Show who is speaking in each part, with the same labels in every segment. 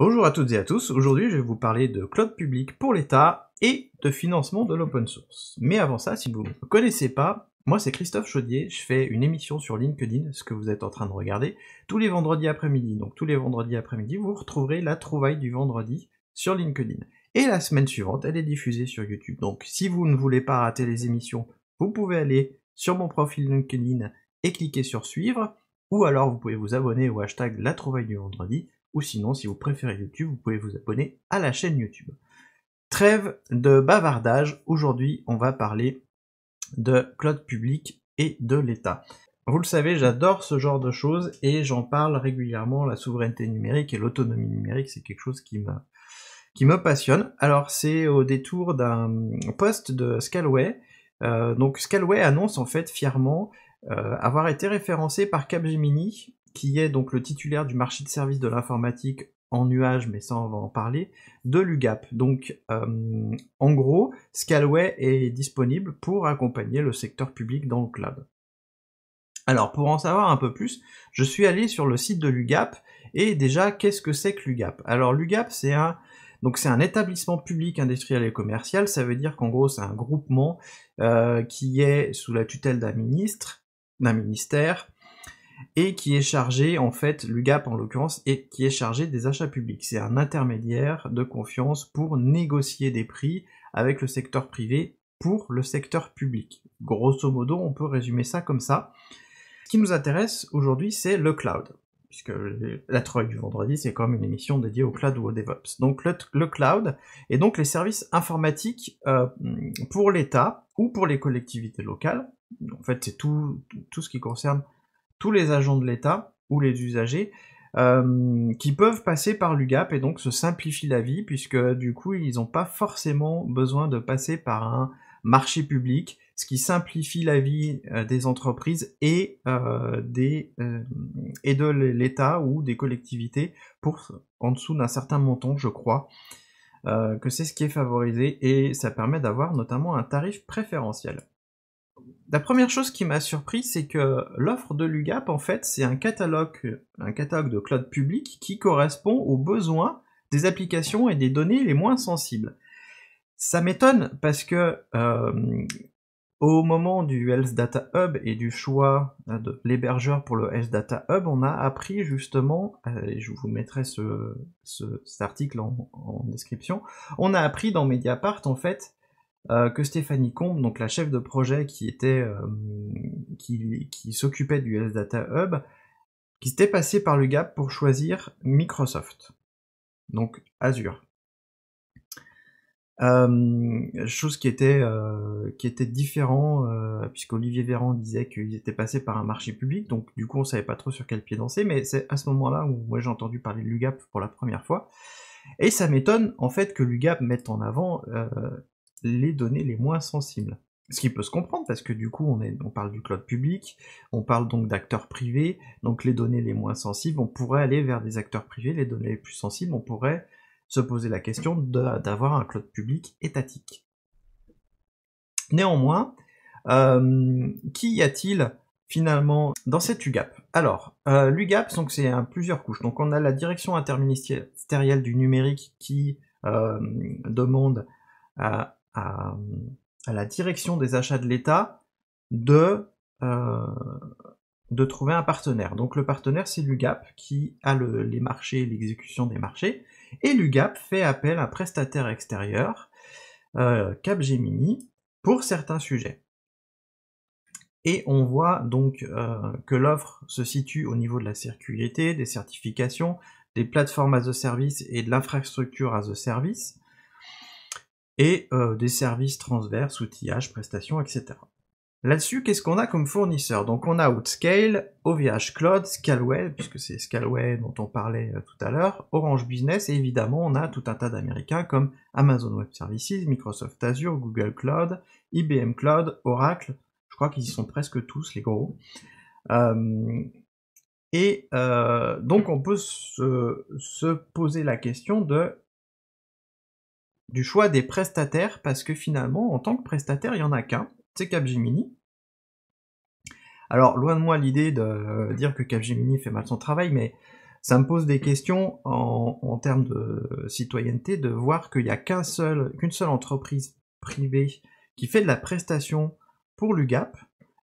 Speaker 1: Bonjour à toutes et à tous, aujourd'hui je vais vous parler de cloud public pour l'État et de financement de l'open source. Mais avant ça, si vous ne me connaissez pas, moi c'est Christophe Chaudier, je fais une émission sur LinkedIn, ce que vous êtes en train de regarder, tous les vendredis après-midi. Donc tous les vendredis après-midi, vous retrouverez la trouvaille du vendredi sur LinkedIn. Et la semaine suivante, elle est diffusée sur YouTube. Donc si vous ne voulez pas rater les émissions, vous pouvez aller sur mon profil LinkedIn et cliquer sur suivre, ou alors vous pouvez vous abonner au hashtag la trouvaille du vendredi sinon si vous préférez YouTube, vous pouvez vous abonner à la chaîne YouTube. Trêve de bavardage, aujourd'hui on va parler de cloud public et de l'État. Vous le savez, j'adore ce genre de choses et j'en parle régulièrement, la souveraineté numérique et l'autonomie numérique, c'est quelque chose qui me, passionne. Alors c'est au détour d'un post de Scalway. Euh, donc Scalway annonce en fait fièrement euh, avoir été référencé par Capgemini qui est donc le titulaire du marché de services de l'informatique en nuage, mais ça on va en parler, de l'UGAP. Donc euh, en gros, Scalway est disponible pour accompagner le secteur public dans le cloud. Alors pour en savoir un peu plus, je suis allé sur le site de l'UGAP et déjà qu'est-ce que c'est que l'UGAP Alors l'UGAP c'est un donc c'est un établissement public industriel et commercial, ça veut dire qu'en gros c'est un groupement euh, qui est sous la tutelle d'un ministre, d'un ministère, et qui est chargé, en fait, l'UGAP en l'occurrence, et qui est chargé des achats publics. C'est un intermédiaire de confiance pour négocier des prix avec le secteur privé pour le secteur public. Grosso modo, on peut résumer ça comme ça. Ce qui nous intéresse aujourd'hui, c'est le cloud, puisque la Troïe du vendredi, c'est quand même une émission dédiée au cloud ou au DevOps. Donc le, cloud et donc les services informatiques euh, pour l'État ou pour les collectivités locales. En fait, c'est tout ce qui concerne tous les agents de l'État ou les usagers euh, qui peuvent passer par l'UGAP et donc se simplifie la vie puisque du coup ils n'ont pas forcément besoin de passer par un marché public, ce qui simplifie la vie euh, des entreprises et, euh, des, et de l'État ou des collectivités pour en dessous d'un certain montant je crois. que c'est ce qui est favorisé et ça permet d'avoir notamment un tarif préférentiel la première chose qui m'a surpris, c'est que l'offre de l'UGAP, en fait, c'est un catalogue, un catalogue de cloud public qui correspond aux besoins des applications et des données les moins sensibles. Ça m'étonne parce que euh, au moment du Health Data Hub et du choix euh, de l'hébergeur pour le Health Data Hub, on a appris justement, euh, et je vous mettrai ce, cet article en, en, description, on a appris dans Mediapart en fait euh, que Stéphanie Combe, donc la chef de projet qui était euh, qui, s'occupait du US Data Hub, qui s'était passée par le gap pour choisir Microsoft, donc Azure. Euh, chose qui était qui était différent Olivier Véran disait qu'ils étaient passés par un marché public donc du coup on savait pas trop sur quel pied danser mais c'est à ce moment-là où moi j'ai entendu parler de l'UGAP pour la première fois et ça m'étonne en fait que l'UGAP mette en avant les données les moins sensibles. Ce qui peut se comprendre parce que du coup on, est, on parle du cloud public, on parle donc d'acteurs privés, donc les données les moins sensibles, on pourrait aller vers des acteurs privés, les données les plus sensibles, on pourrait se poser la question d'avoir un cloud public étatique. Néanmoins, euh, y a-t-il finalement dans cet UGAP Alors, euh, l'UGAP, c'est plusieurs couches. Donc on a la direction interministérielle du numérique qui euh, demande à à, la direction des achats de l'État de, euh, trouver un partenaire. Donc le partenaire, c'est l'UGAP qui a les marchés, l'exécution des marchés, et l'UGAP fait appel à un prestataire extérieur, euh, Capgemini, pour certains sujets. Et on voit donc euh, que l'offre se situe au niveau de la circulité, des certifications, des plateformes as a service et de l'infrastructure as a service et euh, des services transverses, outillage, prestations, etc. Là-dessus, qu'est-ce qu'on a comme fournisseur Donc on a Outscale, OVH Cloud, Scalway, puisque c'est Scalway dont on parlait euh, tout à l'heure, Orange Business, et évidemment on a tout un tas d'Américains comme Amazon Web Services, Microsoft Azure, Google Cloud, IBM Cloud, Oracle, je crois qu'ils y sont presque tous les gros. Euh, et donc on peut se poser la question de du choix des prestataires, parce que finalement, en tant que prestataire, il n'y en a qu'un, c'est Capgemini. Alors, loin de moi l'idée de euh, dire que Capgemini fait mal son travail, mais ça me pose des questions en, termes de citoyenneté de voir qu'il n'y a qu'un seul, qu'une seule entreprise privée qui fait de la prestation pour l'UGAP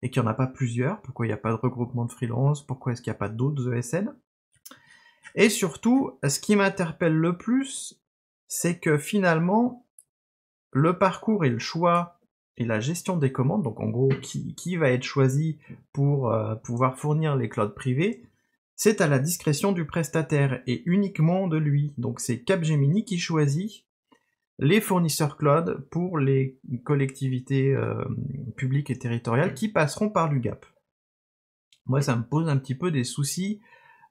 Speaker 1: et qu'il n'y en a pas plusieurs. Pourquoi il n'y a pas de regroupement de freelance Pourquoi est-ce qu'il n'y a pas d'autres ESN Et surtout, ce qui m'interpelle le plus, c'est que finalement, le parcours et le choix et la gestion des commandes, donc en gros qui, va être choisi pour euh, pouvoir fournir les clouds privés, c'est à la discrétion du prestataire et uniquement de lui. Donc c'est Capgemini qui choisit les fournisseurs cloud pour les collectivités euh, publiques et territoriales qui passeront par gap. Moi ça me pose un petit peu des soucis.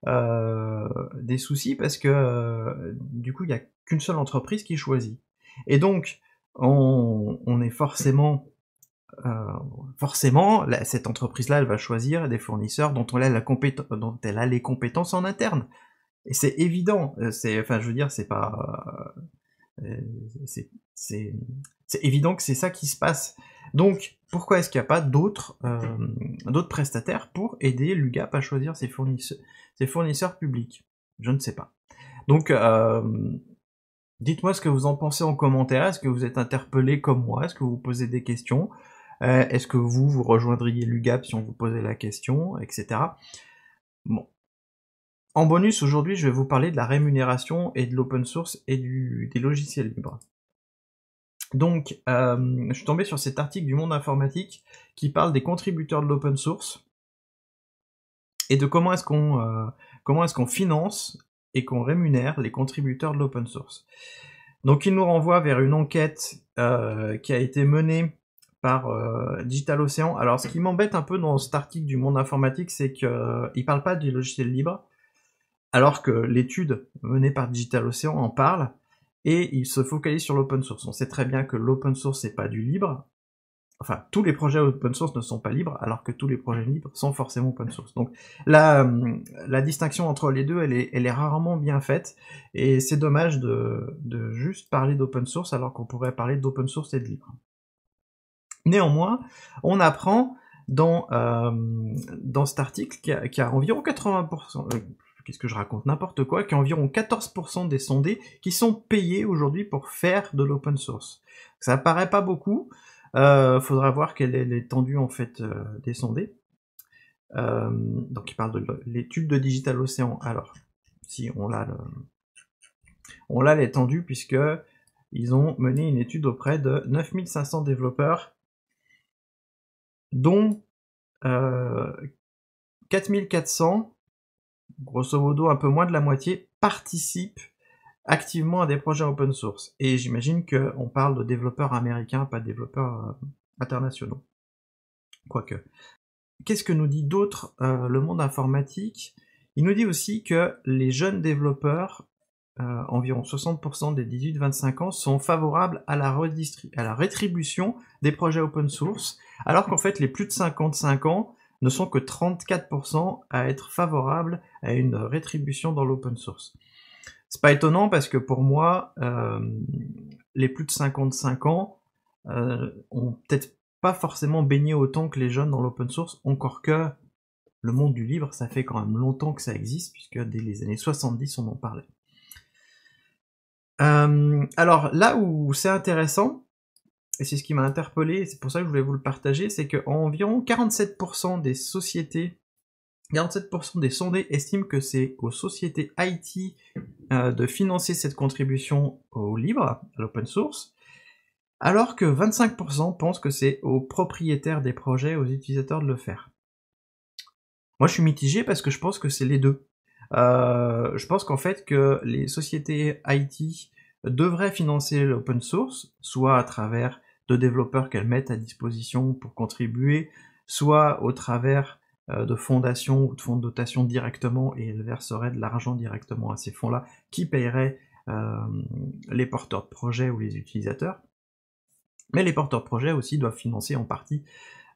Speaker 1: Euh, des soucis parce que du coup il y a qu'une seule entreprise qui choisit. Et donc, on, est forcément, euh, forcément, cette entreprise-là, elle va choisir des fournisseurs dont, a la dont elle a les compétences en interne. Et c'est évident. Euh, c'est, enfin, je veux dire, c'est pas, euh, c'est évident que c'est ça qui se passe. Donc, pourquoi est-ce qu'il n'y a pas d'autres euh, prestataires pour aider l'UGAP à choisir ses fournisseurs, ses fournisseurs publics Je ne sais pas. Donc, euh, Dites-moi ce que vous en pensez en commentaire. Est-ce que vous êtes interpellé comme moi Est-ce que vous posez des questions euh, Est-ce que vous, vous rejoindriez l'UGAP si on vous posait la question, etc. Bon. En bonus, aujourd'hui, je vais vous parler de la rémunération et de l'open source et des logiciels libres. Donc, euh, je suis tombé sur cet article du Monde Informatique qui parle des contributeurs de l'open source et de comment est euh, comment est-ce qu'on finance et qu'on rémunère les contributeurs de l'open source. Donc il nous renvoie vers une enquête euh, qui a été menée par euh, Digital Ocean. Alors ce qui m'embête un peu dans cet article du monde informatique, c'est qu'il euh, ne parle pas du logiciel libre, alors que l'étude menée par Digital Ocean en parle, et il se focalise sur l'open source. On sait très bien que l'open source n'est pas du libre, enfin, tous les projets open source ne sont pas libres, alors que tous les projets libres sont forcément open source. Donc, la, euh, distinction entre les deux, elle est, rarement bien faite, et c'est dommage de, juste parler d'open source alors qu'on pourrait parler d'open source et de libre. Néanmoins, on apprend dans, euh, cet article qu'il y a environ 80%, euh, qu'est-ce que je raconte, n'importe quoi, qu'il y a environ 14% des sondés qui sont payés aujourd'hui pour faire de l'open source. Ça paraît pas beaucoup, il euh, faudra voir quelle est l'étendue en fait euh, euh donc il parle de l'étude de Digital Océan. Alors, si on l'a on l'a l'étendue puisque ils ont mené une étude auprès de 9500 développeurs dont 4400 euh, grosso modo un peu moins de la moitié participent activement à des projets open source. Et j'imagine qu'on parle de développeurs américains, pas de développeurs euh, internationaux. Quoique. Qu'est-ce que nous dit d'autre euh, le monde informatique Il nous dit aussi que les jeunes développeurs, euh, environ 60% des 18-25 ans, sont favorables à la, à la rétribution des projets open source, alors qu'en fait les plus de 55 ans ne sont que 34% à être favorables à une rétribution dans l'open source. C'est pas étonnant parce que pour moi, euh, les plus de 55 ans euh, ont peut-être pas forcément baigné autant que les jeunes dans l'open source, encore que le monde du livre, ça fait quand même longtemps que ça existe, puisque dès les années 70, on en parlait. Euh, alors là où c'est intéressant, et c'est ce qui m'a interpellé, c'est pour ça que je voulais vous le partager, c'est qu'environ 47% des sociétés, 47% des sondés estiment que c'est aux sociétés IT euh, de financer cette contribution au libre, à l'open source, alors que 25% pensent que c'est aux propriétaires des projets, aux utilisateurs de le faire. Moi, je suis mitigé parce que je pense que c'est les deux. Euh, je pense qu'en fait que les sociétés IT devraient financer l'open source, soit à travers de développeurs qu'elles mettent à disposition pour contribuer, soit au travers euh, de fondation ou de fonds de dotation directement et elle verserait de l'argent directement à ces fonds-là qui paieraient euh, les porteurs de projets ou les utilisateurs. Mais les porteurs de projets aussi doivent financer en partie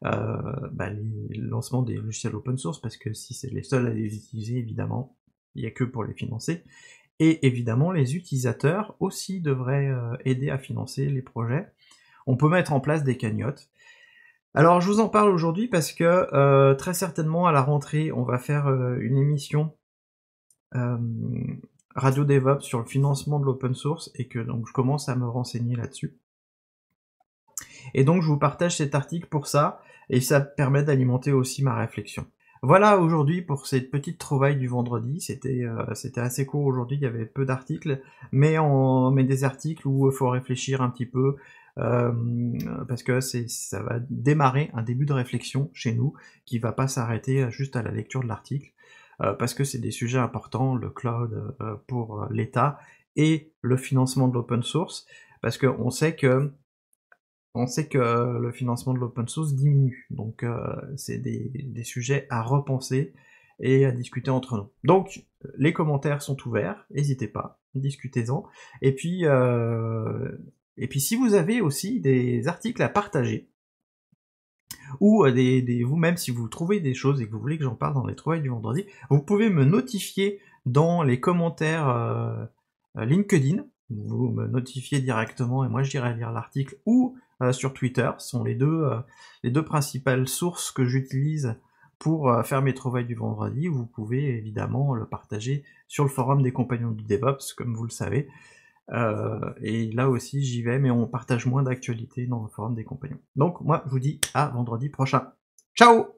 Speaker 1: euh, bah, les lancements des logiciels open source, parce que si c'est les seuls à les utiliser, évidemment, il n'y a que pour les financer. Et évidemment, les utilisateurs aussi devraient euh, aider à financer les projets. On peut mettre en place des cagnottes. Alors je vous en parle aujourd'hui parce que euh, très certainement à la rentrée on va faire euh, une émission euh, Radio DevOps sur le financement de l'open source et que donc je commence à me renseigner là-dessus. Et donc je vous partage cet article pour ça et ça permet d'alimenter aussi ma réflexion. Voilà aujourd'hui pour cette petite trouvaille du vendredi. C'était c'était assez court aujourd'hui, il y avait peu d'articles, mais on met des articles où il faut réfléchir un petit peu euh, parce que ça va démarrer un début de réflexion chez nous qui ne va pas s'arrêter juste à la lecture de l'article, euh, parce que c'est des sujets importants, le cloud euh, pour l'État et le financement de l'open source, parce qu'on sait que on sait que le financement de l'open source diminue, donc c'est des, sujets à repenser et à discuter entre nous. Donc, les commentaires sont ouverts, n'hésitez pas, discutez-en. Et puis, et puis si vous avez aussi des articles à partager, ou euh, vous-même si vous trouvez des choses et que vous voulez que j'en parle dans les trouvailles du vendredi, vous pouvez me notifier dans les commentaires euh, LinkedIn. Vous me notifiez directement et moi je lire l'article ou euh, sur Twitter. Ce sont les deux, les deux principales sources que j'utilise pour faire mes trouvailles du vendredi. Vous pouvez évidemment le partager sur le forum des compagnons du DevOps, comme vous le savez. Euh, et là aussi, j'y vais, mais on partage moins d'actualités dans le forum des compagnons. Donc, moi, je vous dis à vendredi prochain. Ciao